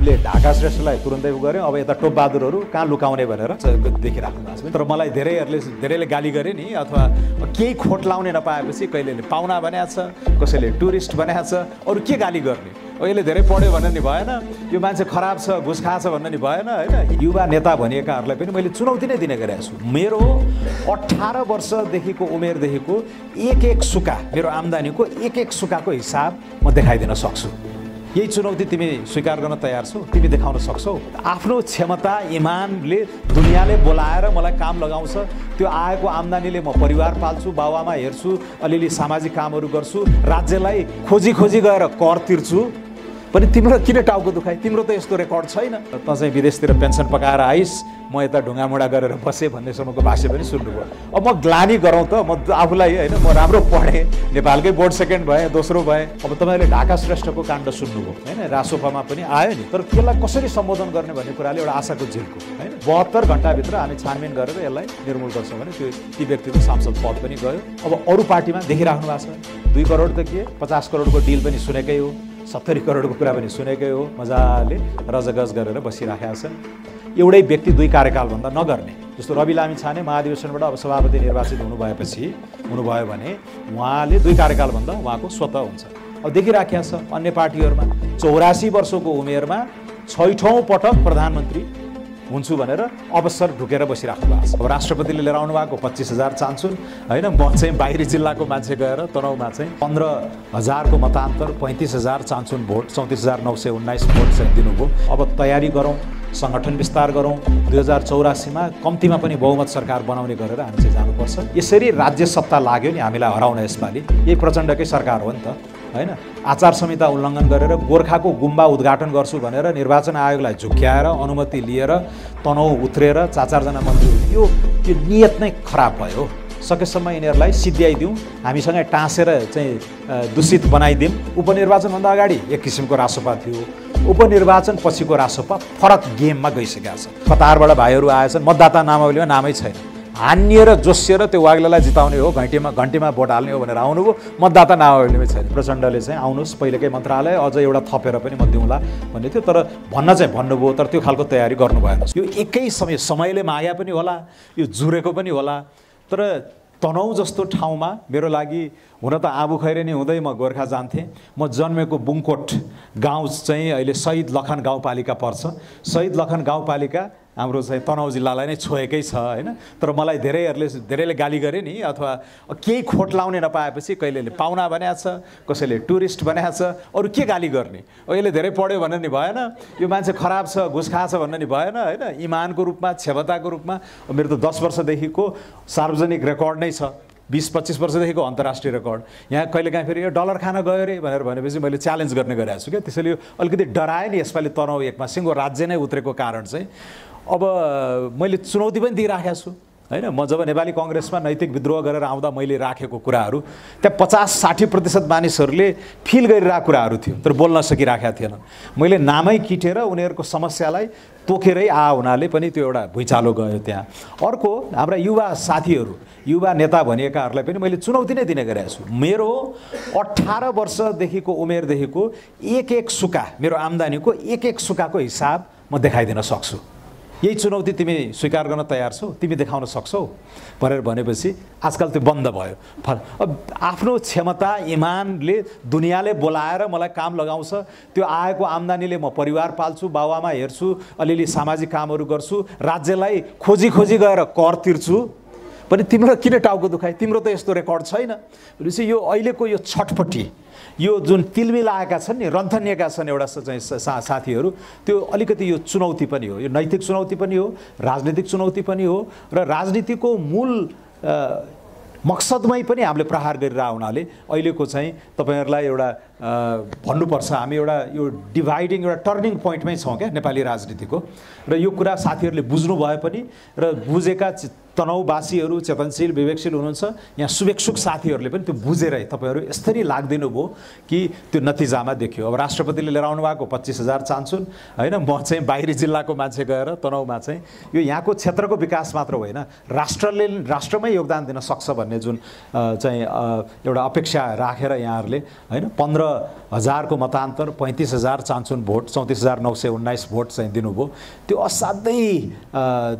हामीले ढाका श्रेष्ठलाई तुरन्तै गऱ्यौँ अब यता टोपबहादुरहरू कहाँ लुकाउने भनेर देखिराख्नु भएको छ तर मलाई धेरैहरूले धेरैले गाली गरे नि अथवा केही खोट लाउने नपाएपछि कहिले पाहुना बनाएको छ कसैले टुरिस्ट बनाएको छ अरू के गाली गर्ने यसले धेरै पढ्यो भने नि भएन यो मान्छे खराब छ घुस छ भन्ने नि भएन होइन युवा नेता भनिएकाहरूलाई पनि मैले चुनौती नै दिने गरेको छु मेरो अठार वर्षदेखिको उमेरदेखिको एक एक सुका मेरो आम्दानीको एक एक सुकाको हिसाब म देखाइदिन सक्छु यही चुनौती तिमी स्वीकार गर्न तयार छौ तिमी देखाउन सक्छौ आफ्नो क्षमता इमानले दुनियाँले बोलाएर मलाई काम लगाउँछ त्यो आएको आम्दानीले म परिवार पाल्छु बाबुआमा हेर्छु अलिअलि सामाजिक कामहरू गर्छु राज्यलाई खोजी खोजी गएर कर तिर्छु पनि तिम्रो किन टाउको दुखाइ तिम्रो त यस्तो रेकर्ड छैन त चाहिँ विदेशतिर पेन्सन पकाएर आइस म यता ढुङ्गामुढा गरेर बसेँ भन्नेसम्मको भाष्य पनि सुन्नुभयो अब म ग्लानी गरौँ त म आफूलाई होइन म राम्रो पढेँ नेपालकै बोर्ड सेकेन्ड भएँ दोस्रो भएँ अब तपाईँले ढाका श्रेष्ठको काण्ड सुन्नुभयो होइन रासोफामा पनि आयो नि तर त्यसलाई कसरी सम्बोधन गर्ने भन्ने कुराले एउटा आशाको झिल्को होइन बहत्तर घन्टाभित्र हामी छानबिन गरेर यसलाई निर्मूल गर्छौँ भने त्यो ती व्यक्तिको सांसद पद पनि गयो अब अरू पार्टीमा देखिराख्नु भएको छ दुई करोड त के पचास करोडको डिल पनि सुनेकै हो सत्तरी करोडको कुरा पनि सुनेकै हो मजाले रजगज गरेर बसिराखेका छन् एउटै व्यक्ति दुई कार्यकालभन्दा नगर्ने जस्तो रवि लामी छाने महाधिवेशनबाट अब सभापति निर्वाचित हुनु भएपछि हुनुभयो भने उहाँले दुई कार्यकालभन्दा उहाँको स्वत हुन्छ अब देखिराखेका छ अन्य पार्टीहरूमा चौरासी वर्षको उमेरमा छैठौँ पटक प्रधानमन्त्री हुन्छु भनेर अवसर ढुकेर बसिराख्नु भएको छ अब राष्ट्रपतिले लिएर आउनु भएको पच्चिस हजार चान्सुन होइन म चाहिँ बाहिरी जिल्लाको मान्छे गएर तनहुमा चाहिँ पन्ध्र हजारको मतान्तर पैँतिस हजार चान्सुन भोट चौतिस हजार नौ सय उन्नाइस भोट चाहिँ दिनुभयो अब तयारी गरौँ सङ्गठन विस्तार गरौँ दुई हजार चौरासीमा कम्तीमा पनि बहुमत सरकार बनाउने गरेर हामी चाहिँ जानुपर्छ यसरी राज्य सत्ता लाग्यो नि हामीलाई हराउन यसपालि यही प्रचण्डकै सरकार हो नि त होइन आचार संहिता उल्लङ्घन गरेर गोर्खाको गुम्बा उद्घाटन गर्छु भनेर निर्वाचन आयोगलाई झुक्क्याएर अनुमति लिएर तनाउ उत्रेर चार चारजना मन्त्री यो त्यो नियत नै खराब भयो सकेसम्म यिनीहरूलाई सिद्ध्याइदिउँ हामीसँगै टाँसेर चाहिँ दूषित बनाइदिउँ उपनिर्वाचनभन्दा अगाडि एक किसिमको रासोपा थियो उपनिर्वाचन पछिको रासोपा फरक गेममा गइसकेका छ कतारबाट भाइहरू आएछन् मतदाता नामावलीमा नामै छैन हानिएर जोसिएर त्यो वाग्लालाई जिताउने हो घन्टीमा घन्टीमा भोट हाल्ने हो भनेर आउनुभयो मतदाता नआउने छैन प्रचण्डले चाहिँ आउनुहोस् पहिलेकै मन्त्रालय अझ एउटा थपेर पनि म दिउँला भन्ने थियो तर भन्न चाहिँ भन्नुभयो तर त्यो खालको तयारी गर्नु भएन यो एकै समय समयले माया पनि होला यो जुरेको पनि होला तर तनहु जस्तो ठाउँमा मेरो लागि हुन त आबु खैरेनी हुँदै म गोर्खा जान्थेँ म जन्मेको बुङकोट गाउँ चाहिँ अहिले सहिद लखन गाउँपालिका पर्छ सहिद लखन गाउँपालिका हाम्रो चाहिँ तनाउ जिल्लालाई नै छोएकै छ होइन तर मलाई धेरैहरूले धेरैले गाली गरे नि अथवा केही खोट लाउने नपाएपछि कहिले पाहुना बनाएको छ कसैले टुरिस्ट बनाएको छ अरू के गाली गर्ने यसले धेरै पढ्यो भने नि भएन यो मान्छे खराब छ घुस खा छ भन्ने नि भएन होइन इमानको रूपमा क्षमताको रूपमा मेरो त दस वर्षदेखिको सार्वजनिक रेकर्ड नै छ बिस पच्चिस वर्षदेखिको अन्तर्राष्ट्रिय रेकर्ड यहाँ कहिले काहीँ फेरि यो डलर खान गयो अरे भनेर भनेपछि मैले च्यालेन्ज गर्ने गरिरहेको छु क्या त्यसैले अलिकति डराएँ नि यसपालि तनाउ एकमा सिङ्गो राज्य नै उत्रेको कारण चाहिँ अब मैले चुनौती पनि दिइराखेको छु होइन म जब नेपाली कङ्ग्रेसमा नैतिक विद्रोह गरेर आउँदा मैले राखेको कुराहरू त्यहाँ पचास साठी प्रतिशत मानिसहरूले फिल गरिरहेको कुराहरू थियो तर बोल्न सकिराखेका थिएन मैले नामै किटेर उनीहरूको समस्यालाई तोकेरै आ हुनाले पनि त्यो एउटा भुइँचालो गयो त्यहाँ अर्को हाम्रा युवा साथीहरू युवा नेता भनिएकाहरूलाई पनि मैले चुनौती नै दिने गरेको छु मेरो अठार वर्षदेखिको उमेरदेखिको एक एक सुका मेरो आम्दानीको एक एक सुकाको हिसाब म देखाइदिन सक्छु यही चुनौती तिमी स्वीकार गर्न तयार छौ तिमी देखाउन सक्छौ भनेर भनेपछि आजकल त्यो बन्द भयो फल अब आफ्नो क्षमता इमानले दुनियाँले बोलाएर मलाई काम लगाउँछ त्यो आएको आम्दानीले म परिवार पाल्छु बाबुआमा हेर्छु अलिअलि सामाजिक कामहरू गर्छु राज्यलाई खोजी खोजी गएर कर तिर्छु पनि तिम्रो किन टाउको दुखाइ तिम्रो त यस्तो रेकर्ड छैन भनेपछि यो अहिलेको यो छटपट्टि यो जुन आएका छन् नि रन्थनिएका छन् एउटा चाहिँ सा साथीहरू त्यो अलिकति यो चुनौती पनि हो यो नैतिक चुनौती पनि हो राजनीतिक चुनौती पनि हो र राजनीतिको मूल मकसदमै पनि हामीले प्रहार गरिरहेको हुनाले अहिलेको चाहिँ तपाईँहरूलाई एउटा भन्नुपर्छ हामी एउटा यो डिभाइडिङ एउटा टर्निङ पोइन्टमै छौँ क्या नेपाली राजनीतिको र यो कुरा साथीहरूले बुझ्नु भए पनि र बुझेका तनाउवासीहरू चेतनशील विवेकशील हुनुहुन्छ यहाँ शुभेक्षुक साथीहरूले पनि त्यो बुझेरै तपाईँहरू यसरी लाग्दिनु भयो कि त्यो नतिजामा देख्यो अब राष्ट्रपतिले लिएर आउनु भएको पच्चिस हजार चान्सुन होइन म चाहिँ बाहिरी जिल्लाको मान्छे गएर तनाउमा चाहिँ यो यहाँको क्षेत्रको विकास मात्र होइन राष्ट्रले राष्ट्रमै योगदान दिन सक्छ भन्ने जुन चाहिँ एउटा अपेक्षा राखेर यहाँहरूले होइन पन्ध्र हजारको मतान्तर पैँतिस हजार चान्सुन भोट चौतिस हजार नौ सय उन्नाइस भोट चाहिँ दिनुभयो त्यो असाध्यै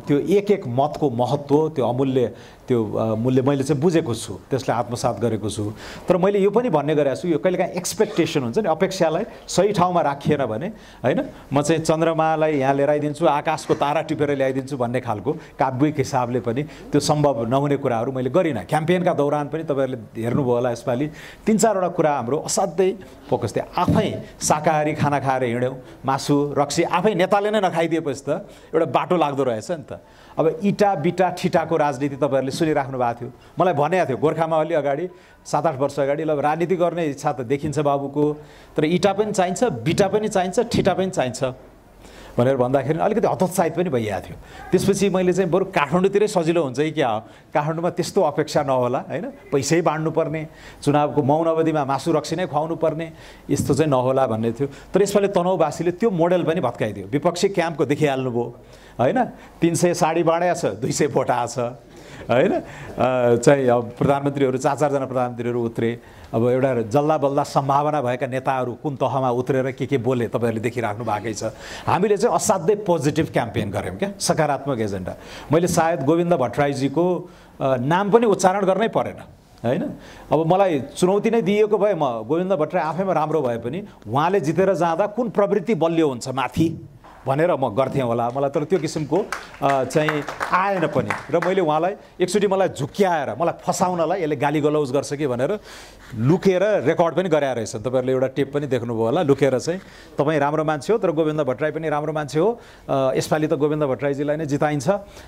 त्यो एक एक मतको महत्त्व त्यो अमूल्य त्यो मूल्य मैले चाहिँ बुझेको छु त्यसलाई आत्मसात गरेको छु तर मैले यो पनि भन्ने गरेको छु यो कहिलेकाहीँ एक्सपेक्टेसन हुन्छ नि अपेक्षालाई सही ठाउँमा राखिएन भने होइन म चाहिँ चन्द्रमालाई यहाँ लिएर आइदिन्छु आकाशको तारा टिपेर ल्याइदिन्छु भन्ने खालको काव्यिक हिसाबले पनि त्यो सम्भव नहुने कुराहरू मैले गरिनँ क्याम्पेनका दौरान पनि तपाईँहरूले हेर्नुभयो होला यसपालि तिन चारवटा कुरा हाम्रो असाध्यै फोकस थियो आफै शाकाहारी खाना खाएर हिँड्यौँ मासु रक्सी आफै नेताले नै नखाइदिएपछि त एउटा बाटो लाग्दो रहेछ नि त अब इटा बिटा ठिटाको राजनीति तपाईँहरूले सुनिराख्नु भएको थियो मलाई भनेको थियो गोर्खामा अलि अगाडि सात आठ वर्ष अगाडि ल राजनीति गर्ने इच्छा त देखिन्छ बाबुको तर इँटा पनि चाहिन्छ बिटा पनि चाहिन्छ ठिटा पनि चाहिन्छ भनेर भन्दाखेरि अलिकति हतोत्साहित पनि भइरहेको थियो त्यसपछि मैले चाहिँ बरु काठमाडौँतिरै सजिलो हुन्छ कि क्या हो काठमाडौँमा त्यस्तो अपेक्षा नहोला होइन पैसै बाँड्नुपर्ने चुनावको मौन अवधिमा मासु रक्सी नै खुवाउनु पर्ने यस्तो चाहिँ नहोला भन्ने थियो तर यसपालि तनहुवासीले त्यो मोडल पनि भत्काइदियो विपक्षी क्याम्पको देखिहाल्नुभयो होइन तिन सय साडी बाँडिया छ दुई सय भोट आएछ होइन चाहिँ अब प्रधानमन्त्रीहरू चार चारजना प्रधानमन्त्रीहरू उत्रे अब एउटा जल्दा बल्दा सम्भावना भएका नेताहरू कुन तहमा उत्रेर के के बोले तपाईँहरूले देखिराख्नु भएकै छ हामीले चाहिँ असाध्यै पोजिटिभ क्याम्पेन गऱ्यौँ क्या सकारात्मक एजेन्डा मैले सायद गोविन्द भट्टराईजीको नाम पनि उच्चारण गर्नै परेन होइन अब मलाई चुनौती नै दिएको भए म गोविन्द भट्टराई आफैमा राम्रो भए पनि उहाँले जितेर जाँदा कुन प्रवृत्ति बलियो हुन्छ माथि भनेर म गर्थेँ होला मलाई तर त्यो किसिमको चाहिँ आएन पनि र मैले उहाँलाई एकचोटि मलाई झुक्क्याएर मलाई फसाउनलाई यसले गाली गलौज गर्छ कि भनेर लुकेर रेकर्ड पनि गराएर रहेछ तपाईँहरूले एउटा टेप पनि देख्नुभयो होला लुकेर चाहिँ तपाईँ राम्रो मान्छे हो तर गोविन्द भट्टराई पनि राम्रो मान्छे हो यसपालि त गोविन्द भट्टराईजीलाई नै जिताइन्छ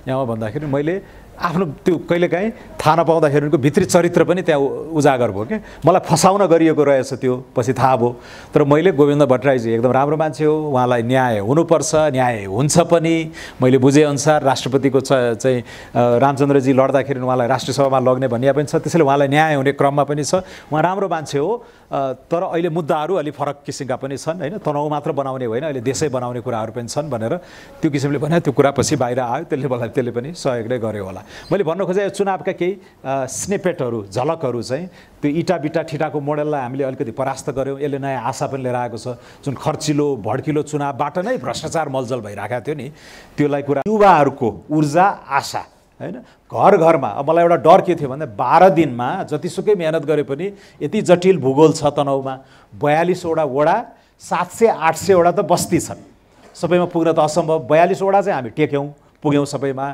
यहाँ भन्दाखेरि मैले आफ्नो त्यो कहिलेकाहीँ थाहा नपाउँदाखेरि उनको भित्री चरित्र पनि त्यहाँ उजागर भयो कि मलाई फसाउन गरिएको रहेछ त्यो पछि थाहा भयो तर मैले गोविन्द भट्टराईजी एकदम राम्रो मान्छे हो उहाँलाई न्याय हुनुपर्छ न्याय हुन्छ पनि मैले बुझेअनुसार राष्ट्रपतिको चाहिँ रामचन्द्रजी लड्दाखेरि उहाँलाई राष्ट्रसभामा लग्ने भनिया पनि छ त्यसैले उहाँलाई न्याय हुने क्रममा पनि छ उहाँ राम्रो मान्छे हो तर अहिले मुद्दाहरू अलिक फरक किसिमका पनि छन् होइन तनाउ मात्र बनाउने होइन अहिले देशै बनाउने कुराहरू पनि छन् भनेर त्यो किसिमले भने त्यो कुरा पछि बाहिर आयो त्यसले मलाई त्यसले पनि सहयोग नै गर्यो होला मैले भन्न खोजेँ चुनावका केही स्नेपेटहरू झलकहरू चाहिँ त्यो इटा बिटा ठिटाको मोडललाई हामीले अलिकति परास्त गऱ्यौँ यसले नयाँ आशा पनि लिएर आएको छ जुन खर्चिलो भड्किलो चुनावबाट नै भ्रष्टाचार मलजल भइरहेको थियो नि त्यसलाई कुरा युवाहरूको ऊर्जा आशा होइन घर घरमा अब मलाई एउटा डर के थियो भन्दा बाह्र दिनमा जतिसुकै मिहिनेत गरे पनि यति जटिल भूगोल छ तनहुमा बयालिसवटा वडा सात सय आठ सयवटा त बस्ती छन् सबैमा पुग्न त असम्भव बयालिसवटा चाहिँ हामी टेक्यौँ पुग्यौँ सबैमा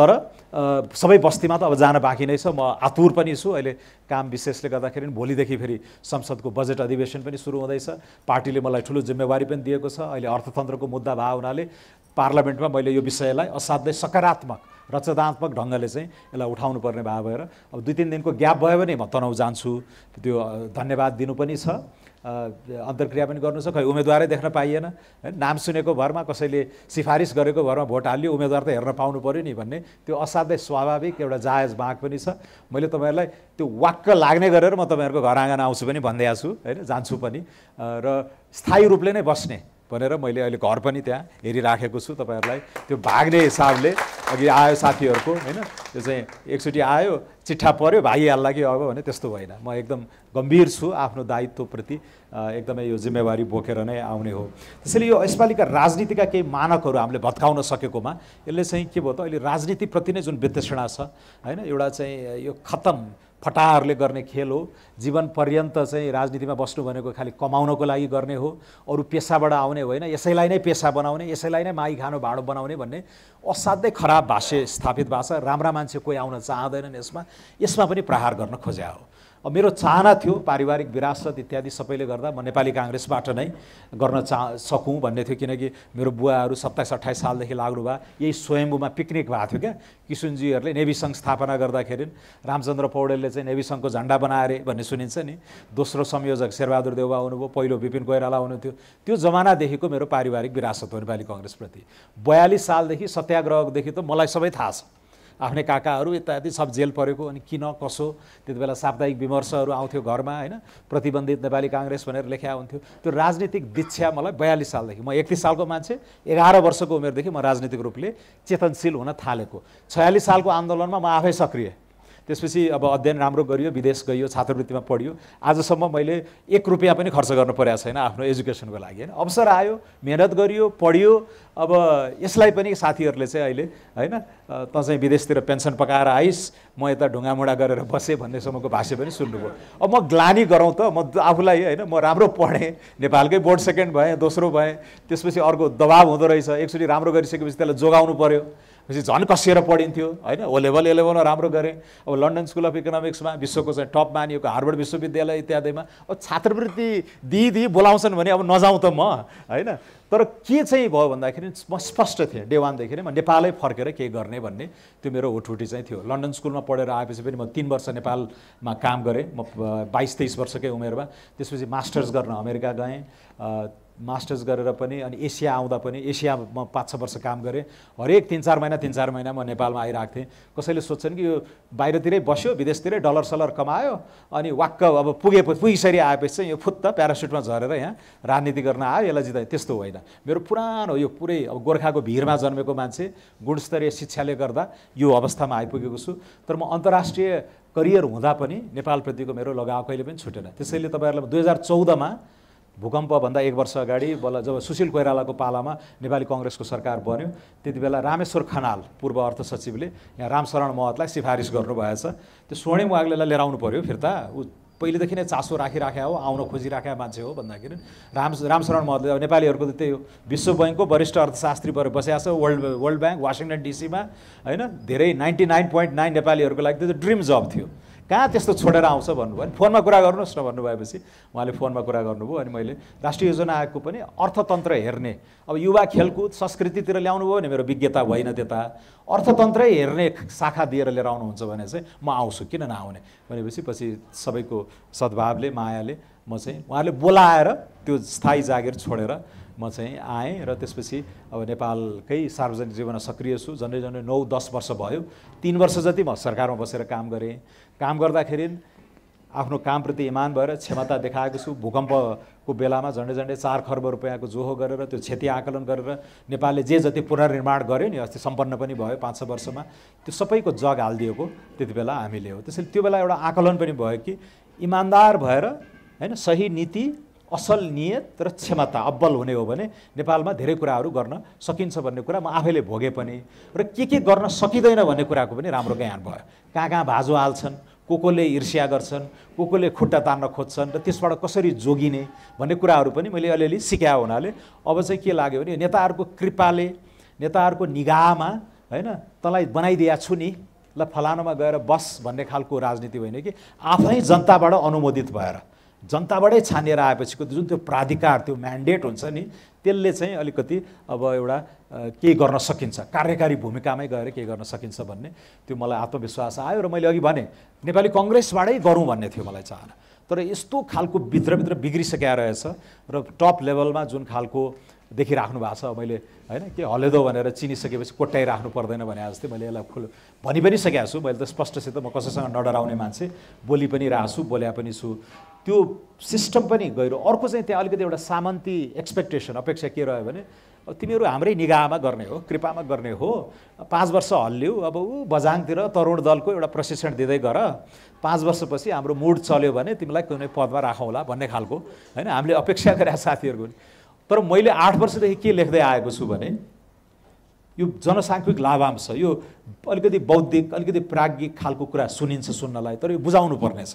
तर सबै बस्तीमा त अब जान बाँकी नै छ म आतुर पनि छु अहिले काम विशेषले गर्दाखेरि भोलिदेखि फेरि संसदको बजेट अधिवेशन पनि सुरु हुँदैछ पार्टीले मलाई ठुलो जिम्मेवारी पनि दिएको छ अहिले अर्थतन्त्रको मुद्दा भएको हुनाले पार्लियामेन्टमा मैले यो विषयलाई असाध्यै सकारात्मक रचनात्मक ढङ्गले चाहिँ यसलाई उठाउनु पर्ने भए भएर अब दुई तिन दिनको ग्याप भयो भने म तनाउ जान्छु त्यो धन्यवाद दिनु पनि छ अन्तर्क्रिया पनि गर्नु छ खै उम्मेदवारै देख्न पाइएन होइन नाम सुनेको भरमा कसैले सिफारिस गरेको भरमा भोट हाल्यो उम्मेदवार त हेर्न पाउनु पऱ्यो नि भन्ने त्यो असाध्यै स्वाभाविक एउटा जायज बाँक पनि छ मैले तपाईँहरूलाई त्यो वाक्क लाग्ने गरेर म तपाईँहरूको घर आँगन आउँछु पनि भनिदिएको छु होइन जान्छु पनि र स्थायी रूपले नै बस्ने भनेर मैले अहिले घर पनि त्यहाँ हेरिराखेको छु तपाईँहरूलाई त्यो भाग्ने हिसाबले अघि आयो साथीहरूको होइन त्यो चाहिँ एकचोटि आयो चिट्ठा पऱ्यो भागिहाल्ला कि अब भने त्यस्तो होइन म एकदम गम्भीर छु आफ्नो दायित्वप्रति एकदमै यो जिम्मेवारी बोकेर नै आउने हो त्यसैले यो यसपालिका राजनीतिका केही मानकहरू हामीले भत्काउन सकेकोमा यसले चाहिँ के भयो त अहिले राजनीतिप्रति नै जुन वितृष्णा छ होइन एउटा चाहिँ यो खत्तम फटाहरूले गर्ने खेल हो जीवन पर्यन्त चाहिँ राजनीतिमा बस्नु भनेको खालि कमाउनको लागि गर्ने हो अरू पेसाबाट आउने होइन यसैलाई नै पेसा बनाउने यसैलाई नै माई खानो भाँडो बनाउने भन्ने असाध्यै खराब भाष्य स्थापित भाषा राम्रा मान्छे कोही आउन चाहँदैनन् यसमा यसमा पनि प्रहार गर्न खोज्या हो अब मेरो चाहना थियो पारिवारिक विरासत इत्यादि सबैले गर्दा म नेपाली काङ्ग्रेसबाट नै गर्न चाह सकुँ भन्ने थियो किनकि मेरो बुवाहरू सत्ताइस अट्ठाइस सालदेखि लाग्नु भयो यही स्वयम्भूमा पिकनिक भएको थियो क्या किसुनजीहरूले नेभी सङ्घ स्थापना गर्दाखेरि रामचन्द्र पौडेलले चाहिँ नेभी सङ्घको झन्डा बनाएर भन्ने सुनिन्छ नि दोस्रो संयोजक शेरबहादुर देउवा हुनुभयो पहिलो विपिन कोइराला हुनुहुन्थ्यो त्यो जमानादेखिको मेरो पारिवारिक विरासत हो नेपाली कङ्ग्रेसप्रति बयालिस सालदेखि सत्याग्रहदेखि त मलाई सबै थाहा छ आफ्नै काकाहरू यता यति सब जेल परेको अनि किन कसो त्यति बेला साप्ताहिक विमर्शहरू आउँथ्यो घरमा होइन प्रतिबन्धित नेपाली काङ्ग्रेस भनेर लेख्या हुन्थ्यो त्यो राजनीतिक दीक्षा मलाई बयालिस सालदेखि म एकतिस सालको मान्छे एघार वर्षको उमेरदेखि म राजनीतिक रूपले चेतनशील हुन थालेको छयालिस सालको आन्दोलनमा म आफै सक्रिय त्यसपछि अब अध्ययन राम्रो गरियो विदेश गयो छात्रवृत्तिमा पढियो आजसम्म मैले एक रुपियाँ पनि खर्च गर्नु परेको छैन आफ्नो एजुकेसनको लागि होइन अवसर आयो मिहिनेत गरियो पढियो अब यसलाई पनि साथीहरूले चाहिँ अहिले होइन त चाहिँ विदेशतिर पेन्सन पकाएर आइस म यता ढुङ्गामुढा गरेर बसेँ भन्नेसम्मको भाष्य पनि सुन्नुभयो अब म ग्लानी गरौँ त म आफूलाई होइन म राम्रो पढेँ नेपालकै बोर्ड सेकेन्ड भएँ दोस्रो भएँ त्यसपछि अर्को दबाब हुँदो रहेछ एकचोटि राम्रो गरिसकेपछि त्यसलाई जोगाउनु पऱ्यो पछि झन् कसिएर पढिन्थ्यो होइन ओ लेभल ए लेभलमा राम्रो गरेँ अब लन्डन स्कुल अफ इकोनोमिक्समा विश्वको चाहिँ टप मानिएको हार्वर्ड विश्वविद्यालय इत्यादिमा अब छात्रवृत्ति दिदी बोलाउँछन् भने अब नजाउँ त म होइन तर के चाहिँ भयो भन्दाखेरि म स्पष्ट थिएँ डे वानदेखि नै म नेपालै फर्केर के गर्ने भन्ने त्यो मेरो होठुटी चाहिँ थियो लन्डन स्कुलमा पढेर आएपछि पनि म तिन वर्ष नेपालमा काम गरेँ म बाइस तेइस वर्षकै उमेरमा त्यसपछि मास्टर्स गर्न अमेरिका गएँ मास्टर्स गरेर पनि अनि एसिया आउँदा पनि एसियामा पाँच छ वर्ष काम गरेँ हरेक तिन चार महिना तिन चार महिना म नेपालमा आइरहेको थिएँ कसैले सोध्छन् कि यो बाहिरतिरै बस्यो विदेशतिरै डलर सलर कमायो अनि वाक्क अब पुगे पुगिसरी आएपछि चाहिँ यो फुत्त प्यारासुटमा झरेर यहाँ राजनीति गर्न आयो यसलाई जित्दा त्यस्तो होइन मेरो पुरानो यो पुरै अब गोर्खाको भिरमा जन्मेको मान्छे गुणस्तरीय शिक्षाले गर्दा यो अवस्थामा आइपुगेको छु तर म अन्तर्राष्ट्रिय करियर हुँदा पनि नेपालप्रतिको मेरो लगाव कहिले पनि छुटेन त्यसैले तपाईँहरूलाई दुई हजार चौधमा भूकम्पभन्दा एक वर्ष अगाडि बल्ल जब सुशील कोइरालाको पालामा नेपाली कङ्ग्रेसको सरकार बन्यो त्यति बेला रामेश्वर खनाल पूर्व अर्थ सचिवले यहाँ रामशरण महतलाई सिफारिस गर्नुभएछ त्यो स्वर्णिम वाग्लेलाई लिएर आउनु पऱ्यो फिर्ता ऊ पहिलेदेखि नै चासो राखिराखे हो आउन खोजिराखेका मान्छे हो भन्दाखेरि राम रामशरण महतले अब नेपालीहरूको त त्यही हो विश्व ब्याङ्कको वरिष्ठ अर्थशास्त्री भएर बसेको छ वर्ल्ड वर्ल्ड ब्याङ्क वासिङटन डिसीमा होइन धेरै नाइन्टी नाइन पोइन्ट नाइन नेपालीहरूको लागि त्यो ड्रिम जब थियो कहाँ त्यस्तो छोडेर आउँछ भन्नुभयो अनि फोनमा कुरा गर्नुहोस् न भन्नुभएपछि उहाँले फोनमा कुरा गर्नुभयो अनि मैले राष्ट्रिय योजना आयोगको पनि अर्थतन्त्र हेर्ने अब युवा खेलकुद संस्कृतितिर ल्याउनु भयो भने मेरो विज्ञता भएन त्यता अर्थतन्त्रै हेर्ने शाखा दिएर लिएर आउनुहुन्छ भने चाहिँ म आउँछु किन नआउने भनेपछि पछि सबैको सद्भावले मायाले म चाहिँ उहाँले बोलाएर त्यो स्थायी जागिर छोडेर म चाहिँ आएँ र त्यसपछि अब नेपालकै सार्वजनिक जीवनमा सक्रिय छु झन्डै झन्डै नौ दस वर्ष भयो तिन वर्ष जति म सरकारमा बसेर काम गरेँ काम गर्दाखेरि आफ्नो कामप्रति इमान भएर क्षमता देखाएको छु भूकम्पको बेलामा झन्डै झन्डै चार खर्ब रुपियाँको जोहो गरेर त्यो क्षति आकलन गरेर नेपालले जे जति पुनर्निर्माण गर्यो नि अस्ति सम्पन्न पनि भयो पाँच छ वर्षमा त्यो सबैको जग हालिदिएको त्यति बेला हामीले हो त्यसैले त्यो बेला एउटा आकलन पनि भयो कि इमान्दार भएर होइन सही नीति असल नियत र क्षमता अब्बल हुने हो भने नेपालमा धेरै कुराहरू गर्न सकिन्छ भन्ने कुरा म आफैले भोगे पनि र के के गर्न सकिँदैन भन्ने कुराको पनि राम्रो ज्ञान भयो कहाँ कहाँ भाजो हाल्छन् को कोले ईर्ष्या गर्छन् को कोले खुट्टा तान्न खोज्छन् र त्यसबाट कसरी जोगिने भन्ने कुराहरू पनि मैले अलिअलि सिकाए हुनाले अब चाहिँ के लाग्यो भने नेताहरूको कृपाले नेताहरूको निगाहमा होइन तँलाई बनाइदिया छु नि ल फलानोमा गएर बस भन्ने खालको राजनीति होइन कि आफै जनताबाट अनुमोदित भएर जनताबाटै छानिएर आएपछिको जुन त्यो प्राधिकार त्यो म्यान्डेट हुन्छ नि त्यसले चाहिँ अलिकति अब एउटा के गर्न सकिन्छ कार्यकारी भूमिकामै गएर के गर्न सकिन्छ भन्ने त्यो मलाई आत्मविश्वास आयो र मैले अघि भने नेपाली कङ्ग्रेसबाटै गरौँ भन्ने थियो मलाई चाहना तर यस्तो खालको भित्रभित्र बिग्रिसकेका रहेछ र टप लेभलमा जुन खालको देखिराख्नु भएको छ मैले होइन के हलेदो भनेर चिनिसकेपछि कोट्याइराख्नु पर्दैन भने जस्तै मैले यसलाई खुल भनि पनि सकेको छु मैले त स्पष्टसित म कसैसँग नडराउने मान्छे बोली पनि छु बोल्या पनि छु त्यो सिस्टम पनि गहिरो अर्को चाहिँ त्यहाँ अलिकति एउटा सामन्ती एक्सपेक्टेसन अपेक्षा के रह्यो भने तिमीहरू हाम्रै निगाहमा गर्ने हो कृपामा गर्ने हो पाँच वर्ष हल्लियो अब ऊ बजाङतिर तरुण दलको एउटा प्रशिक्षण दिँदै गर पाँच वर्षपछि हाम्रो मुड चल्यो भने तिमीलाई कुनै पदमा राखौँला भन्ने खालको होइन हामीले अपेक्षा गरेका साथीहरूको तर मैले आठ वर्षदेखि के लेख्दै आएको छु भने यो जनसाङ्ख्यिक लाभांश यो अलिकति बौद्धिक अलिकति प्राज्ञिक खालको कुरा सुनिन्छ सुन्नलाई तर यो बुझाउनु पर्नेछ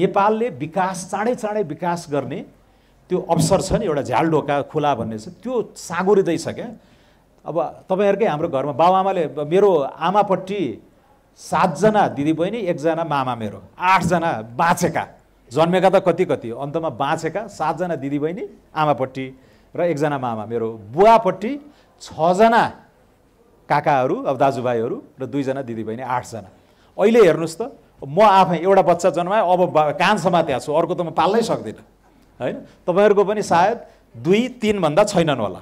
नेपालले विकास चाँडै चाँडै विकास गर्ने त्यो अवसर छ नि एउटा झ्याल ढोका खुला भन्ने छ त्यो साँगुरिँदैछ क्या अब तपाईँहरूकै हाम्रो घरमा बाबुआमाले मेरो आमापट्टि सातजना दिदीबहिनी एकजना मामा मेरो आठजना बाँचेका जन्मेका त कति कति अन्तमा बाँचेका सातजना दिदीबहिनी आमापट्टि र एकजना मामा मेरो बुवापट्टि छजना काकाहरू अब दाजुभाइहरू र दुईजना दिदीबहिनी आठजना अहिले हेर्नुहोस् त म आफै एउटा बच्चा जन्माएँ अब कान समात्या छु अर्को त म पाल्नै सक्दिनँ होइन तपाईँहरूको पनि सायद दुई तिनभन्दा छैनन् होला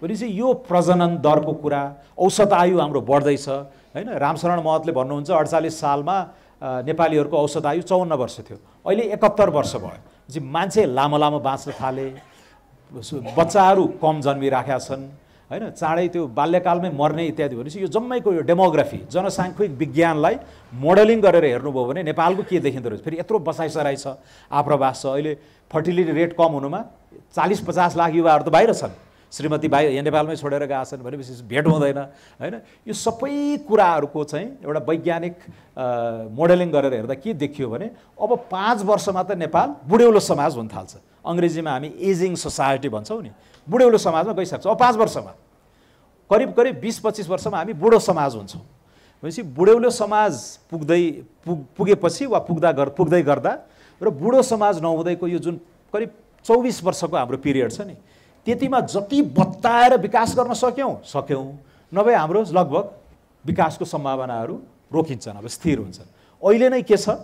भनेपछि यो प्रजनन दरको कुरा औसत आयु हाम्रो बढ्दैछ होइन रामशरण महतले भन्नुहुन्छ अडचालिस सालमा नेपालीहरूको औसत आयु चौन्न वर्ष थियो अहिले एकहत्तर वर्ष भयो मान्छे लामो लामो बाँच्न थाले बच्चाहरू कम जन्मिराखेका छन् होइन चाँडै त्यो बाल्यकालमै मर्ने इत्यादि भनेपछि यो जम्मैको यो डेमोग्राफी जनसाङ्ख्यिक विज्ञानलाई मोडलिङ गरेर हेर्नुभयो भने नेपालको के देखिँदो रहेछ फेरि यत्रो बसाइसराइ छ आप्रवास छ अहिले फर्टिलिटी रेट कम हुनुमा चालिस पचास लाख युवाहरू त बाहिर छन् श्रीमती भाइ यहाँ नेपालमै छोडेर गएका छन् भनेपछि भेट हुँदैन होइन यो सबै कुराहरूको चाहिँ एउटा वैज्ञानिक मोडलिङ गरेर हेर्दा के देखियो भने अब पाँच वर्षमा त नेपाल बुढेउलो समाज हुन थाल्छ अङ्ग्रेजीमा हामी एजिङ सोसाइटी भन्छौँ नि बुढेउलो समाजमा गइसक्छौँ अब पाँच वर्षमा करिब करिब बिस पच्चिस वर्षमा हामी बुढो समाज हुन्छौँ भनेपछि बुढेउलो समाज पुग्दै पुग पुगेपछि वा पुग्दा गर पुग्दै गर्दा र बुढो समाज नहुँदैको यो जुन करिब चौबिस वर्षको हाम्रो पिरियड छ नि त्यतिमा जति बत्ताएर विकास गर्न सक्यौँ सक्यौँ नभए हाम्रो लगभग विकासको सम्भावनाहरू रोकिन्छन् अब स्थिर हुन्छन् अहिले नै के छ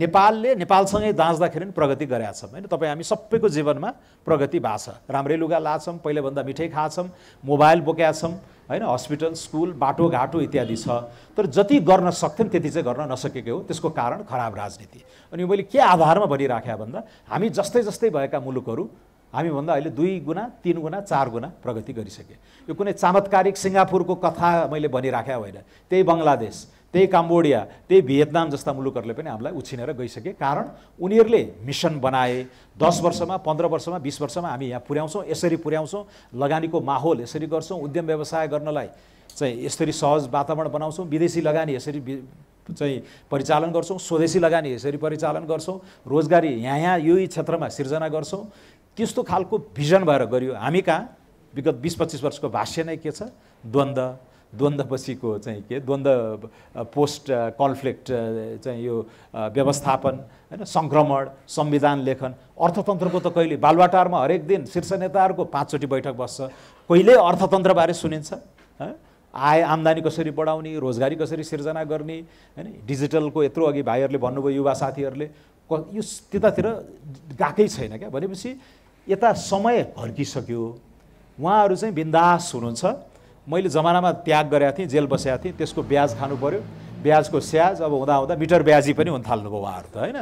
नेपालले नेपालसँगै दाँच्दाखेरि पनि प्रगति गरेका छौँ होइन तपाईँ हामी सबैको जीवनमा प्रगति भएको छ राम्रै लुगा लाछौँ पहिलेभन्दा मिठै खाछौँ मोबाइल बोकेका छौँ होइन हस्पिटल स्कुल बाटोघाटो इत्यादि छ तर जति गर्न सक्थ्यौँ त्यति चाहिँ गर्न नसकेको हो त्यसको कारण खराब राजनीति अनि मैले के आधारमा भनिराखेँ भन्दा हामी जस्तै जस्तै भएका मुलुकहरू हामीभन्दा अहिले दुई गुणा तिन गुणा चार गुणा प्रगति गरिसके यो कुनै चामत्कारिक सिङ्गापुरको कथा मैले भनिराखेँ होइन त्यही बङ्गलादेश त्यही काम्बोडिया त्यही भियतनाम जस्ता मुलुकहरूले पनि हामीलाई उछिनेर गइसके कारण उनीहरूले मिसन बनाए दस वर्षमा पन्ध्र वर्षमा बिस वर्षमा हामी यहाँ पुर्याउँछौँ यसरी पुर्याउँछौँ लगानीको माहौल यसरी गर्छौँ उद्यम व्यवसाय गर्नलाई चाहिँ यसरी सहज वातावरण बनाउँछौँ विदेशी लगानी यसरी चाहिँ परिचालन गर्छौँ स्वदेशी लगानी यसरी परिचालन गर्छौँ रोजगारी यहाँ यहाँ यो क्षेत्रमा सिर्जना गर्छौँ त्यस्तो खालको भिजन भएर गरियो हामी कहाँ विगत बिस पच्चिस वर्षको भाष्य नै के छ द्वन्द्व द्वन्द्वपछिको चाहिँ के द्वन्द्व पोस्ट कन्फ्लिक्ट चाहिँ यो व्यवस्थापन होइन सङ्क्रमण संविधान लेखन अर्थतन्त्रको त कहिले बालवाटारमा हरेक दिन शीर्ष नेताहरूको पाँचचोटि बैठक बस्छ कहिल्यै अर्थतन्त्रबारे सुनिन्छ आय आम्दानी कसरी बढाउने रोजगारी कसरी सिर्जना गर्ने होइन डिजिटलको यत्रो अघि भाइहरूले भन्नुभयो युवा साथीहरूले क यो त्यतातिर गएकै छैन क्या भनेपछि यता समय घर्किसक्यो उहाँहरू चाहिँ बिन्दास हुनुहुन्छ मैले जमानामा त्याग गरेका थिएँ जेल बसेका थिएँ त्यसको ब्याज खानु पऱ्यो ब्याजको स्याज अब हुँदा हुँदा मिटर ब्याजी पनि हुन थाल्नुभयो उहाँहरू त होइन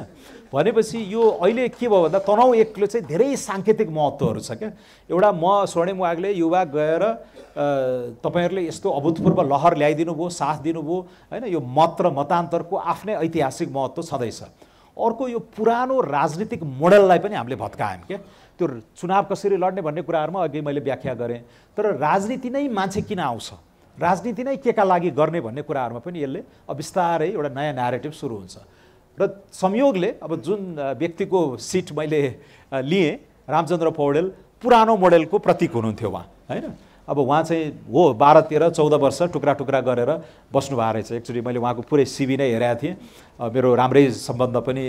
भनेपछि यो अहिले के भयो भन्दा तनाउ एक्लो चाहिँ धेरै साङ्केतिक महत्त्वहरू छ क्या एउटा म स्वर्णिम वागले युवा गएर तपाईँहरूले यस्तो अभूतपूर्व लहर ल्याइदिनु भयो साथ दिनुभयो होइन यो मत र मतान्तरको आफ्नै ऐतिहासिक महत्त्व छँदैछ अर्को यो पुरानो राजनीतिक मोडललाई पनि हामीले भत्कायौँ क्या त्यो चुनाव कसरी लड्ने भन्ने कुराहरूमा अघि मैले व्याख्या गरेँ तर राजनीति नै मान्छे किन आउँछ राजनीति नै केका लागि गर्ने भन्ने कुराहरूमा पनि यसले बिस्तारै एउटा नयाँ न्यारेटिभ सुरु हुन्छ र संयोगले अब जुन व्यक्तिको सिट मैले लिएँ रामचन्द्र पौडेल पुरानो मोडेलको प्रतीक हुनुहुन्थ्यो उहाँ होइन अब उहाँ चाहिँ हो बाह्र तेह्र चौध वर्ष टुक्रा टुक्रा गरेर बस्नुभएको रहेछ एक्चुली मैले उहाँको पुरै सिबी नै हेरेको थिएँ मेरो राम्रै सम्बन्ध पनि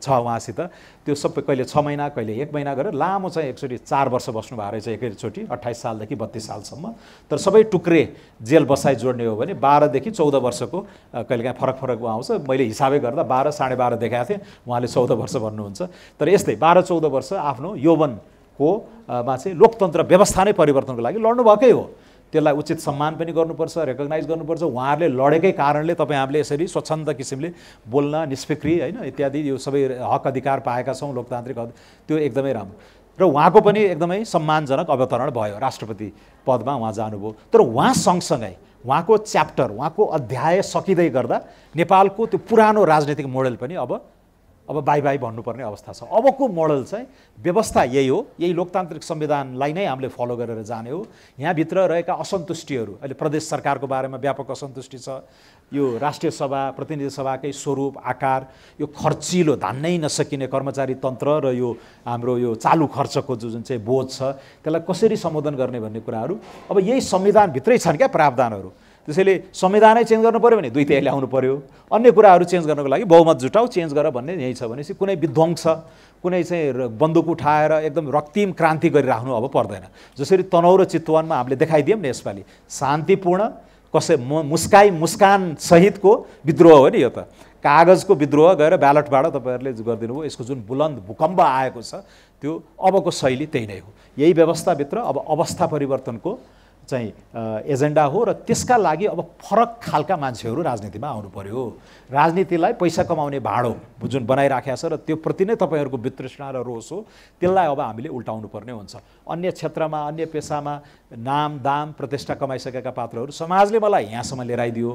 छ उहाँसित त्यो सबै कहिले छ महिना कहिले एक महिना गरेर लामो चाहिँ एकचोटि चार वर्ष बस्नुभएको रहेछ एकैचोटि अट्ठाइस सालदेखि बत्तिस सालसम्म तर सबै टुक्रे जेल बसाइ जोड्ने हो भने बाह्रदेखि चौध वर्षको कहिले काहीँ फरक फरक आउँछ मैले हिसाबै गर्दा बाह्र साढे बाह्र देखाएको थिएँ उहाँले चौध वर्ष भन्नुहुन्छ तर यस्तै बाह्र चौध वर्ष आफ्नो यौवन को मा चाहिँ लोकतन्त्र व्यवस्था नै परिवर्तनको लागि लड्नु लड्नुभएकै हो त्यसलाई उचित सम्मान पनि गर्नुपर्छ रेकगनाइज गर्नुपर्छ उहाँहरूले लडेकै कारणले तपाईँ हामीले यसरी स्वच्छन्द किसिमले बोल्न निष्फिक्री होइन इत्यादि यो सबै हक अधिकार पाएका छौँ लोकतान्त्रिक त्यो एकदमै राम्रो र उहाँको पनि एकदमै सम्मानजनक अवतरण भयो राष्ट्रपति पदमा उहाँ जानुभयो तर उहाँ सँगसँगै उहाँको च्याप्टर उहाँको अध्याय सकिँदै गर्दा नेपालको त्यो पुरानो राजनैतिक मोडल पनि अब अब बाई बाई भन्नुपर्ने अवस्था छ अबको मोडल चाहिँ व्यवस्था यही हो यही लोकतान्त्रिक संविधानलाई नै हामीले फलो गरेर जाने हो यहाँभित्र रहेका असन्तुष्टिहरू अहिले प्रदेश सरकारको बारेमा व्यापक असन्तुष्टि छ यो राष्ट्रिय सभा प्रतिनिधि सभाकै स्वरूप आकार यो खर्चिलो धान्नै नसकिने कर्मचारी तन्त्र र यो हाम्रो यो चालु खर्चको जो जुन चाहिँ बोझ छ त्यसलाई कसरी सम्बोधन गर्ने भन्ने कुराहरू अब यही संविधानभित्रै छन् क्या प्रावधानहरू त्यसैले संविधानै चेन्ज गर्नु पऱ्यो भने दुई तिहाई ल्याउनु पऱ्यो अन्य कुराहरू चेन्ज गर्नको लागि बहुमत जुटाऊ चेन्ज गर भन्ने यहीँ छ भनेपछि कुनै विध्वंस कुनै चाहिँ बन्दुक उठाएर एकदम रक्तिम क्रान्ति गरिराख्नु अब पर्दैन जसरी तनौ र चितवनमा हामीले देखाइदियौँ नि यसपालि शान्तिपूर्ण कसै म मुस्काइ मुस्कान सहितको विद्रोह हो नि यो त कागजको विद्रोह गएर ब्यालटबाट तपाईँहरूले गरिदिनु भयो यसको जुन बुलन्द भूकम्प आएको छ त्यो अबको शैली त्यही नै हो यही व्यवस्थाभित्र अब अवस्था परिवर्तनको चाहिँ एजेन्डा हो र त्यसका लागि अब फरक खालका मान्छेहरू राजनीतिमा आउनु पर्यो राजनीतिलाई पैसा कमाउने भाँडो जुन बनाइराखेको छ र त्योप्रति नै तपाईँहरूको वितृष्णा र रोष हो त्यसलाई अब हामीले उल्टाउनु पर्ने हुन्छ अन्य क्षेत्रमा अन्य पेसामा नाम दाम प्रतिष्ठा कमाइसकेका पात्रहरू समाजले मलाई यहाँसम्म लिएर आइदियो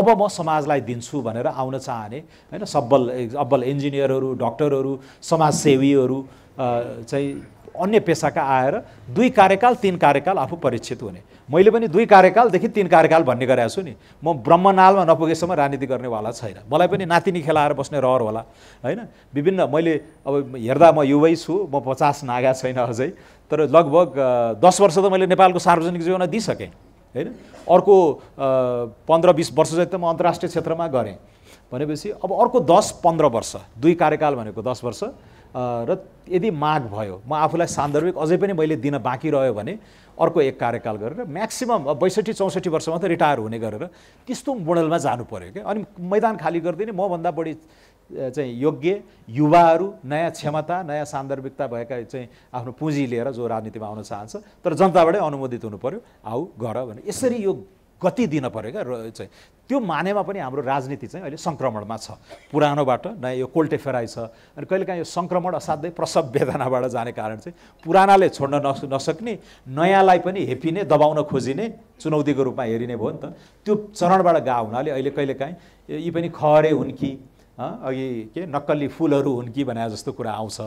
अब म समाजलाई दिन्छु भनेर आउन चाहने होइन सब्बल अब्बल इन्जिनियरहरू डक्टरहरू समाजसेवीहरू चाहिँ अन्य पेसाका आएर दुई कार्यकाल तिन कार्यकाल आफू परीक्षित हुने मैले पनि दुई कार्यकालदेखि तिन कार्यकाल भन्ने गरेको छु नि म ब्रह्मनालमा नपुगेसम्म राजनीति गर्नेवाला छैन मलाई पनि नातिनी खेलाएर बस्ने रहर होला होइन विभिन्न मैले अब हेर्दा म युवै छु म पचास नागा छैन अझै तर लगभग दस वर्ष त मैले नेपालको सार्वजनिक जीवन दिइसकेँ होइन अर्को पन्ध्र बिस वर्ष जति त म अन्तर्राष्ट्रिय क्षेत्रमा गरेँ भनेपछि अब अर्को दस पन्ध्र वर्ष दुई कार्यकाल भनेको दस वर्ष र यदि माग भयो म आफूलाई सान्दर्भिक अझै पनि मैले दिन बाँकी रह्यो भने अर्को एक कार्यकाल गरेर म्याक्सिमम् बैसठी चौसठी वर्षमा त रिटायर हुने गरेर त्यस्तो मोडलमा जानु पऱ्यो क्या अनि मैदान खाली गरिदिने मभन्दा बढी चाहिँ योग्य युवाहरू नयाँ क्षमता नयाँ सान्दर्भिकता भएका चाहिँ आफ्नो पुँजी लिएर जो राजनीतिमा आउन चाहन्छ तर जनताबाटै अनुमोदित हुनु पऱ्यो आऊ गर भने यसरी यो गति दिन पऱ्यो क्या चाहिँ त्यो मानेमा पनि हाम्रो राजनीति चाहिँ अहिले सङ्क्रमणमा छ पुरानोबाट नयाँ यो फेराइ छ अनि कहिलेकाहीँ यो सङ्क्रमण असाध्यै प्रसव वेदनाबाट जाने कारण चाहिँ पुरानाले छोड्न नस नसक्ने नयाँलाई पनि हेपिने दबाउन खोजिने चुनौतीको रूपमा हेरिने भयो नि त त्यो चरणबाट गएको हुनाले अहिले कहिलेकाहीँ यी पनि खहरे हुन् कि अघि के नक्कली फुलहरू हुन् कि भने जस्तो कुरा आउँछ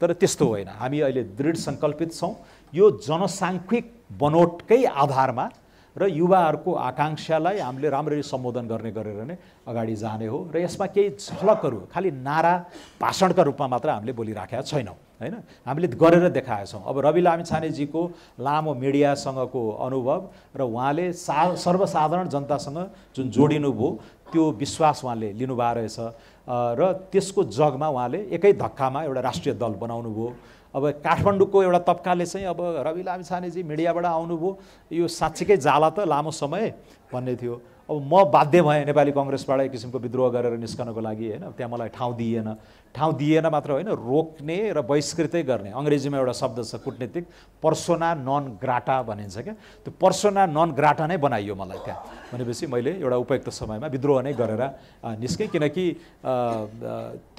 तर त्यस्तो होइन हामी अहिले दृढ सङ्कल्पित छौँ यो जनसाङ्ख्यिक बनोटकै आधारमा र युवाहरूको आकाङ्क्षालाई हामीले राम्ररी सम्बोधन गर्ने गरेर नै अगाडि जाने हो र यसमा केही झलकहरू खालि नारा भाषणका रूपमा मात्र हामीले बोलिराखेका छैनौँ होइन हामीले गरेर देखाएका छौँ अब रवि लामी छानेजीको लामो मिडियासँगको अनुभव र उहाँले सा सर्वसाधारण जनतासँग जुन जोडिनुभयो त्यो विश्वास उहाँले लिनुभएको रहेछ र त्यसको जगमा उहाँले एकै धक्कामा एउटा राष्ट्रिय दल बनाउनु भयो अब काठमाडौँको एउटा तब्काले चाहिँ अब रवि लामिछानेजी मिडियाबाट आउनुभयो यो साँच्चीकै जाला त लामो समय भन्ने थियो अब म बाध्य भएँ नेपाली कङ्ग्रेसबाट एक किसिमको विद्रोह गरेर निस्कनको लागि होइन त्यहाँ मलाई ठाउँ दिएन ठाउँ दिएन मात्र होइन रोक्ने र बहिष्कृतै गर्ने अङ्ग्रेजीमा एउटा शब्द छ कुटनीतिक पर्सोना नन ग्राटा भनिन्छ क्या त्यो पर्सोना नन ग्राटा नै बनाइयो मलाई त्यहाँ भनेपछि मैले एउटा उपयुक्त समयमा विद्रोह नै गरेर निस्केँ किनकि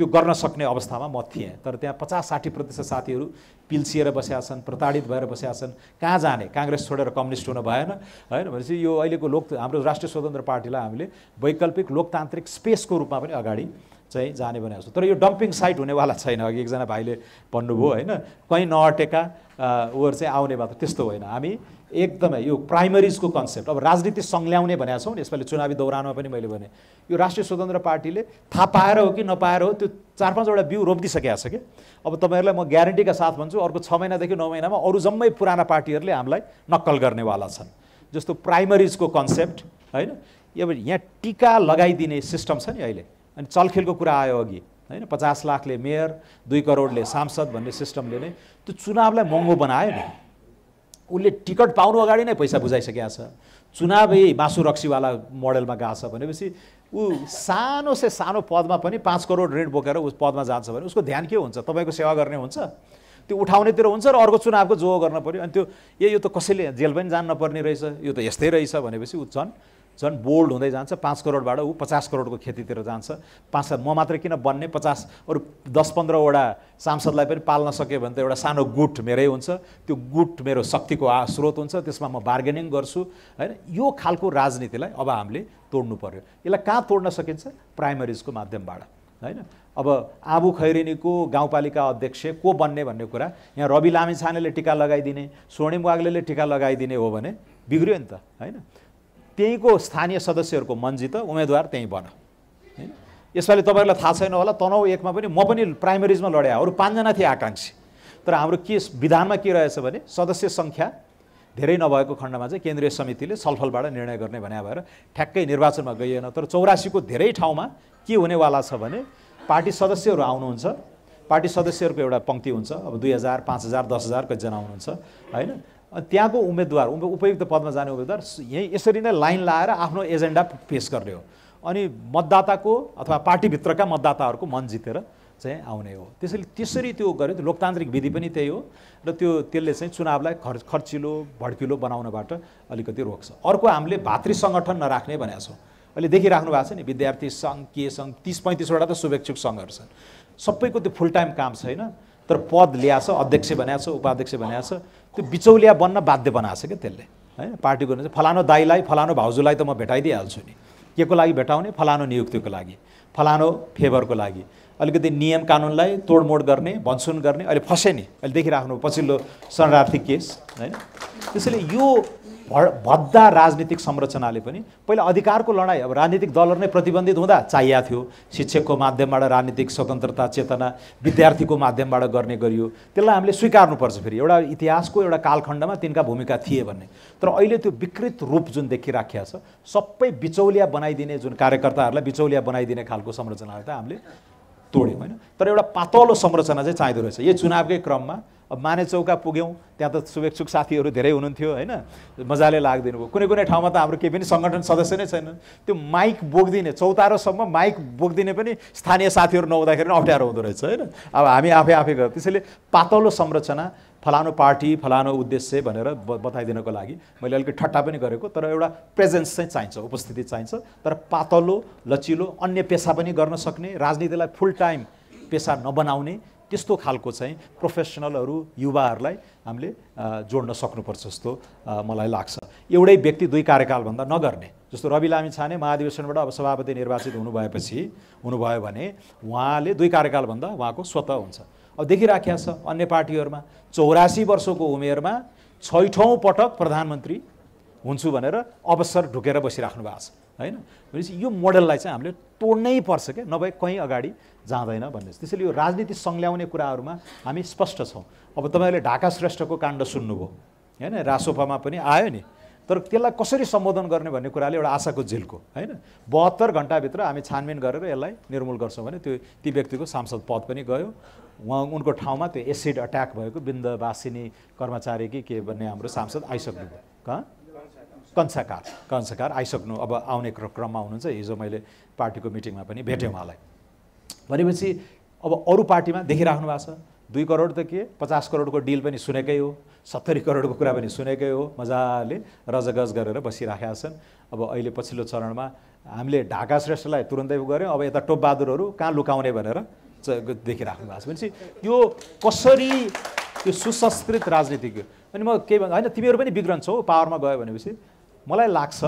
त्यो गर्न सक्ने अवस्थामा म थिएँ तर त्यहाँ पचास साठी प्रतिशत साथीहरू पिल्सिएर बसेका छन् प्रताडित भएर बसेका छन् कहाँ जाने काङ्ग्रेस छोडेर कम्युनिस्ट हुन भएन होइन भनेपछि यो अहिलेको लोक हाम्रो राष्ट्रिय स्वतन्त्र पार्टीलाई हामीले वैकल्पिक लोकतान्त्रिक स्पेसको रूपमा पनि अगाडि चाहिँ जाने भनेको छ तर यो डम्पिङ साइट हुनेवाला छैन अघि एकजना भाइले भन्नुभयो होइन कहीँ नअटेका उहरू चाहिँ आउने भए त त्यस्तो होइन हामी एकदमै यो प्राइमरिजको कन्सेप्ट अब राजनीति सङ्ल्याउने भनेको छौँ नि यसपालि चुनावी दौरानमा पनि मैले भने यो राष्ट्रिय स्वतन्त्र पार्टीले थाहा पाएर हो कि नपाएर हो त्यो चार पाँचवटा बिउ रोपिदिइसकेको छ कि अब तपाईँहरूलाई म ग्यारेन्टीका साथ भन्छु अर्को छ महिनादेखि नौ महिनामा अरू जम्मै पुराना पार्टीहरूले हामीलाई नक्कल गर्नेवाला छन् जस्तो प्राइमरिजको कन्सेप्ट होइन अब यहाँ टिका लगाइदिने सिस्टम छ नि अहिले अनि चलखेलको कुरा आयो अघि होइन पचास लाखले मेयर दुई करोडले सांसद भन्ने सिस्टमले नै त्यो चुनावलाई महँगो बनायो नि उसले टिकट पाउनु अगाडि नै पैसा बुझाइसकेको छ चुनावै मासु रक्सीवाला मोडलमा गएको छ भनेपछि ऊ सानो से सानो पदमा पनि पाँच करोड रेट बोकेर उस पदमा जान्छ भने उसको ध्यान के हुन्छ तपाईँको सेवा गर्ने हुन्छ त्यो उठाउनेतिर हुन्छ र अर्को चुनावको जो गर्न पऱ्यो अनि त्यो ए यो त कसैले जेल पनि जान नपर्ने रहेछ यो त यस्तै रहेछ भनेपछि ऊ झन् झन् बोल्ड हुँदै जान्छ पाँच करोडबाट ऊ पचास करोडको खेतीतिर जान्छ पाँच म मात्र किन बन्ने पचास अरू दस पन्ध्रवटा सांसदलाई पनि पाल्न सक्यो भने त एउटा सानो गुट मेरै हुन्छ त्यो गुट मेरो शक्तिको आ स्रोत हुन्छ त्यसमा म बार्गेनिङ गर्छु होइन यो खालको राजनीतिलाई अब हामीले तोड्नु पऱ्यो यसलाई कहाँ तोड्न सकिन्छ प्राइमरिजको माध्यमबाट होइन अब आबु खैरेनीको गाउँपालिका अध्यक्ष को बन्ने भन्ने कुरा यहाँ रवि लामिछानेले टिका लगाइदिने स्वर्णिम वाग्लेले टिका लगाइदिने हो भने बिग्रियो नि त होइन त्यहीँको स्थानीय सदस्यहरूको मन जित उम्मेदवार त्यहीँ बन होइन यसपालि तपाईँहरूलाई थाहा छैन होला तनाउ एकमा पनि म पनि प्राइमेरिजमा लडेँ अरू पाँचजना थिएँ आकाङ्क्षी तर हाम्रो के विधानमा के रहेछ भने सदस्य सङ्ख्या धेरै नभएको खण्डमा चाहिँ केन्द्रीय समितिले छलफलबाट निर्णय गर्ने भन्या भएर ठ्याक्कै निर्वाचनमा गइएन तर चौरासीको धेरै ठाउँमा के हुनेवाला छ भने पार्टी सदस्यहरू आउनुहुन्छ पार्टी सदस्यहरूको एउटा पङ्क्ति हुन्छ अब दुई हजार पाँच हजार दस हजार कतिजना आउनुहुन्छ होइन त्यहाँको उम्मेदवार उपयुक्त पदमा जाने उम्मेदवार यहीँ यसरी नै लाइन लाएर आफ्नो एजेन्डा पेस गर्ने हो अनि मतदाताको अथवा पार्टीभित्रका मतदाताहरूको मन जितेर चाहिँ आउने हो त्यसैले त्यसरी त्यो गर्यो लोकतान्त्रिक विधि पनि त्यही हो र त्यो त्यसले चाहिँ चुनावलाई खर्च खर्चिलो भड्किलो बनाउनबाट अलिकति रोक्छ अर्को हामीले भातृ सङ्गठन नराख्ने भनेका छौँ अहिले देखिराख्नु भएको छ नि विद्यार्थी सङ्घ के सङ्घ तिस पैँतिसवटा त शुभेच्छुक सङ्घहरू छन् सबैको त्यो फुल टाइम काम छैन तर पद ल्याएको छ अध्यक्ष बनाएको छ उपाध्यक्ष बनाएको छ त्यो बिचौलिया बन्न बाध्य बनाएको छ क्या त्यसले होइन पार्टीको चाहिँ फलानु दाईलाई फलानु भाउजूलाई त म भेटाइदिइहाल्छु नि के को लागि भेटाउने फलानु नियुक्तिको लागि फलानु फेभरको लागि अलिकति नियम कानुनलाई तोडमोड गर्ने भन्सुन गर्ने अहिले फसे नि अहिले देखिराख्नु पछिल्लो शरणार्थी केस होइन त्यसैले यो भद्दा राजनीतिक संरचनाले पनि पहिला अधिकारको लडाइँ अब राजनीतिक दलहरू नै प्रतिबन्धित हुँदा चाहिएको थियो शिक्षकको माध्यमबाट राजनीतिक स्वतन्त्रता चेतना विद्यार्थीको माध्यमबाट गर्ने गरियो त्यसलाई हामीले स्वीकार्नुपर्छ फेरि एउटा इतिहासको एउटा कालखण्डमा तिनका भूमिका थिए भन्ने तर अहिले त्यो विकृत रूप जुन देखिराखेको छ सबै बिचौलिया बनाइदिने जुन कार्यकर्ताहरूलाई बिचौलिया बनाइदिने खालको संरचनालाई त हामीले तोड्यौँ होइन तर एउटा पातलो संरचना चाहिँ चाहिँदो रहेछ यो चुनावकै क्रममा अब माने चौका पुग्यौँ त्यहाँ त शुभेच्छुक साथीहरू धेरै हुनुहुन्थ्यो होइन मजाले लाग्दैन भयो कुनै कुनै ठाउँमा त हाम्रो केही पनि सङ्गठन सदस्य नै छैनन् त्यो माइक बोकिदिने चौतारोसम्म माइक बोक्दिने पनि स्थानीय साथीहरू नहुँदाखेरि पनि अप्ठ्यारो हुँदो रहेछ होइन अब हामी आफै आफै गर् त्यसैले पातलो संरचना फलानु पार्टी फलानु उद्देश्य भनेर बताइदिनको लागि मैले अलिकति ठट्टा पनि गरेको तर एउटा प्रेजेन्स चाहिँ चाहिन्छ उपस्थिति चाहिन्छ तर पातलो लचिलो अन्य पेसा पनि गर्न सक्ने राजनीतिलाई फुल टाइम पेसा नबनाउने त्यस्तो खालको चाहिँ प्रोफेसनलहरू युवाहरूलाई हामीले जोड्न सक्नुपर्छ जस्तो मलाई लाग्छ एउटै व्यक्ति दुई कार्यकालभन्दा नगर्ने जस्तो रवि लामी छाने महाधिवेशनबाट अब सभापति निर्वाचित हुनु भएपछि हुनुभयो भने उहाँले दुई कार्यकालभन्दा उहाँको स्वतः हुन्छ अब देखिराखेको छ अन्य पार्टीहरूमा चौरासी वर्षको उमेरमा छैठौँ पटक प्रधानमन्त्री हुन्छु भनेर अवसर ढुकेर बसिराख्नु भएको छ होइन भनेपछि यो मोडललाई चाहिँ हामीले तोड्नै पर्छ क्या नभए कहीँ अगाडि जाँदैन भन्ने त्यसैले यो राजनीति सङ्ल्याउने कुराहरूमा हामी स्पष्ट छौँ अब तपाईँहरूले ढाका श्रेष्ठको काण्ड सुन्नुभयो होइन रासोफामा पनि आयो नि तर त्यसलाई कसरी सम्बोधन गर्ने भन्ने कुराले एउटा आशाको झिल्को होइन बहत्तर घन्टाभित्र हामी छानबिन गरेर यसलाई निर्मूल गर्छौँ भने त्यो ती व्यक्तिको सांसद पद पनि गयो उहाँ उनको ठाउँमा त्यो एसिड अट्याक भएको बिन्दवासिनी कर्मचारी कि के भन्ने हाम्रो सांसद आइसक्नुभयो कहाँ कंसाकार कंसाकार आइसक्नु अब आउने क्रममा हुनुहुन्छ हिजो मैले पार्टीको मिटिङमा पनि भेटेँ उहाँलाई भनेपछि अब अरू पार्टीमा देखिराख्नु भएको छ दुई करोड त के पचास करोडको डिल पनि सुनेकै हो सत्तरी करोडको कुरा पनि सुनेकै हो मजाले रजगज गरेर बसिराखेका छन् अब अहिले पछिल्लो चरणमा हामीले ढाका श्रेष्ठलाई तुरन्तै गऱ्यौँ अब यता टोपबहादुरहरू कहाँ लुकाउने भनेर देखिराख्नु भएको छ भनेपछि यो कसरी यो सुसंस्कृत राजनीतिक अनि म के भन्दा होइन तिमीहरू पनि बिग्रन्छौ पावरमा गयो भनेपछि मलाई लाग्छ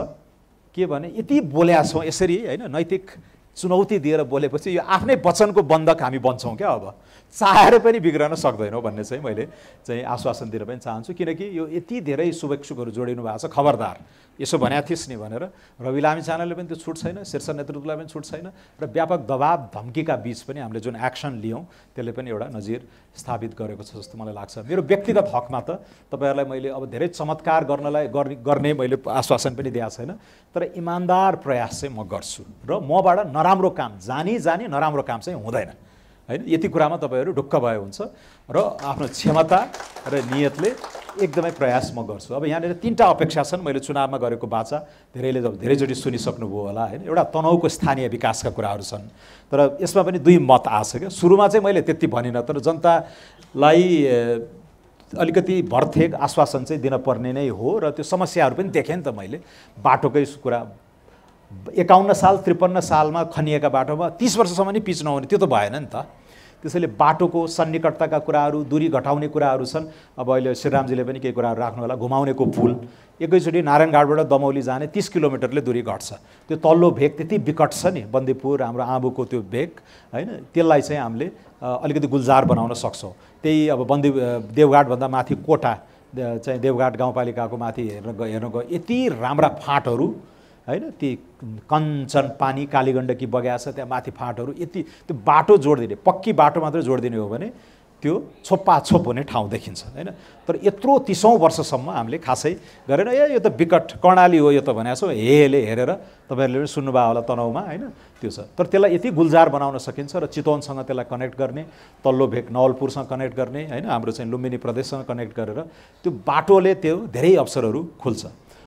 के भने यति बोल्या छौँ यसरी होइन नैतिक चुनौती दिएर बोलेपछि यो आफ्नै वचनको बन्धक हामी बन्छौँ क्या अब चाहेर पनि बिग्रन सक्दैनौँ भन्ने चाहिँ मैले चाहिँ आश्वासन दिन पनि चाहन्छु किनकि यो यति धेरै शुभेच्छुकहरू जोडिनु भएको छ खबरदार यसो भनेको थिएस् नि भनेर रवि लामी चानाले पनि त्यो छुट छैन शीर्ष नेतृत्वलाई पनि छुट छैन र व्यापक दबाब धम्कीका बिच पनि हामीले जुन एक्सन लियौँ त्यसले पनि एउटा नजिर स्थापित गरेको छ जस्तो मलाई लाग्छ मेरो व्यक्तिगत हकमा त तपाईँहरूलाई मैले अब धेरै चमत्कार गर्नलाई गर्ने मैले आश्वासन पनि दिएको छैन तर इमान्दार प्रयास चाहिँ म गर्छु र मबाट नराम्रो काम जानी जानी नराम्रो काम चाहिँ हुँदैन होइन यति कुरामा तपाईँहरू ढुक्क भए हुन्छ र आफ्नो क्षमता र नियतले एकदमै प्रयास म गर्छु अब यहाँनिर तिनवटा अपेक्षा छन् मैले चुनावमा गरेको बाचा धेरैले धेरैचोटि सुनिसक्नुभयो होला होइन एउटा तनहुको स्थानीय विकासका कुराहरू छन् तर यसमा पनि दुई मत आछ क्या सुरुमा चाहिँ मैले त्यति भनिनँ तर जनतालाई अलिकति भर्थेक आश्वासन चाहिँ दिनपर्ने नै हो र त्यो समस्याहरू पनि देखेँ नि त मैले बाटोकै कुरा एकाउन्न साल त्रिपन्न सालमा खनिएका बाटोमा तिस वर्षसम्म नि पिच नहुने त्यो त भएन नि त त्यसैले बाटोको सन्निकटताका कुराहरू दूरी घटाउने कुराहरू छन् अब अहिले श्रीरामजीले पनि केही कुराहरू राख्नु होला घुमाउनेको पुल एकैचोटि नारायणघाटबाट दमौली जाने तिस किलोमिटरले दूरी घट्छ त्यो तल्लो भेग त्यति विकट छ नि बन्दीपुर हाम्रो आँबुको त्यो भेग होइन त्यसलाई चाहिँ हामीले अलिकति गुलजार बनाउन सक्छौँ त्यही अब बन्दी देवघाटभन्दा माथि कोटा चाहिँ देवघाट गाउँपालिकाको माथि हेर्न हेर्न गयो यति राम्रा फाँटहरू होइन ती कञ्चन पानी कालीगण्डकी छ त्यहाँ माथि फाँटहरू यति त्यो बाटो जोडिदिने पक्की बाटो मात्रै जोडिदिने हो भने त्यो छोप्पा छोप हुने ठाउँ देखिन्छ होइन तर यत्रो तिसौँ वर्षसम्म हामीले खासै गरेन ए यो त विकट कर्णाली हो यो त भनेको छौँ हेले हेरेर तपाईँहरूले पनि सुन्नुभयो होला तनाउमा होइन त्यो छ तर त्यसलाई यति गुलजार बनाउन सकिन्छ र चितवनसँग त्यसलाई कनेक्ट गर्ने तल्लो भेक नवलपुरसँग कनेक्ट गर्ने होइन हाम्रो चाहिँ लुम्बिनी प्रदेशसँग कनेक्ट गरेर त्यो बाटोले त्यो धेरै अवसरहरू खुल्छ